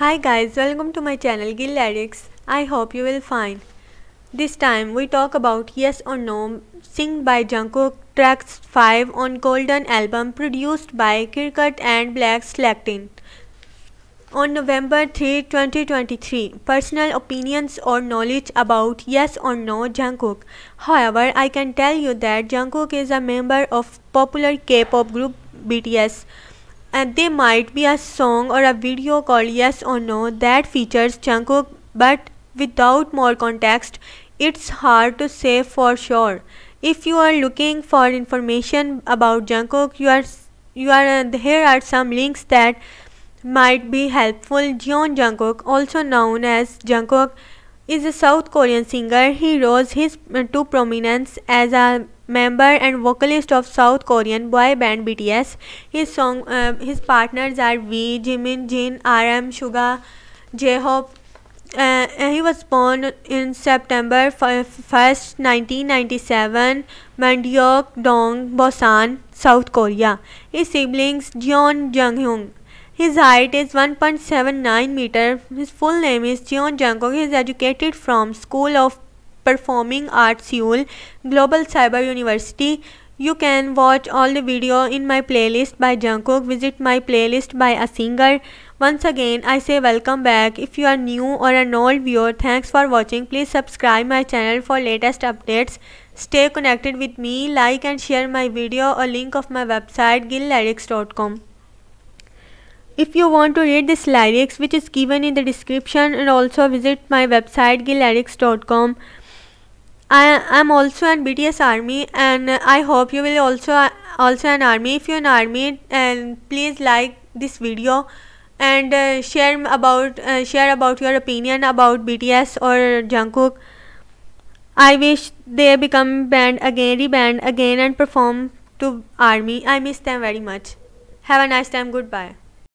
Hi guys, welcome to my channel Gill Lyrics. I hope you will find. This time we talk about Yes or No, sing by Jungkook, tracks 5 on Golden album produced by Kirkut and Black Selectin. On November 3, 2023, personal opinions or knowledge about Yes or No Jungkook. However, I can tell you that Jungkook is a member of popular K-pop group BTS and there might be a song or a video called Yes or No that features Jungkook but without more context it's hard to say for sure. If you are looking for information about Jungkook you are you are uh, here are some links that might be helpful. Jeon Jungkook also known as Jungkook is a South Korean singer. He rose his uh, to prominence as a member and vocalist of South Korean boy band BTS. His song, uh, his partners are V, Jimin, Jin, RM, Suga, J-Hope. Uh, he was born in September 1st, 1997, Mandyok Dong, Busan, South Korea. His siblings Jeon Jung-hyung. His height is 1.79 meter. His full name is Jeon jung He is educated from School of Performing Arts Seoul, Global Cyber University. You can watch all the video in my playlist by Jungkook. Visit my playlist by a singer. Once again, I say welcome back. If you are new or an old viewer, thanks for watching. Please subscribe my channel for latest updates. Stay connected with me. Like and share my video or link of my website gillyrics.com. If you want to read this lyrics which is given in the description and also visit my website gillyrics.com. I am also an BTS army and I hope you will also also an army if you're an army and please like this video and uh, share about uh, share about your opinion about BTS or Jungkook I wish they become band again reband again and perform to army I miss them very much have a nice time goodbye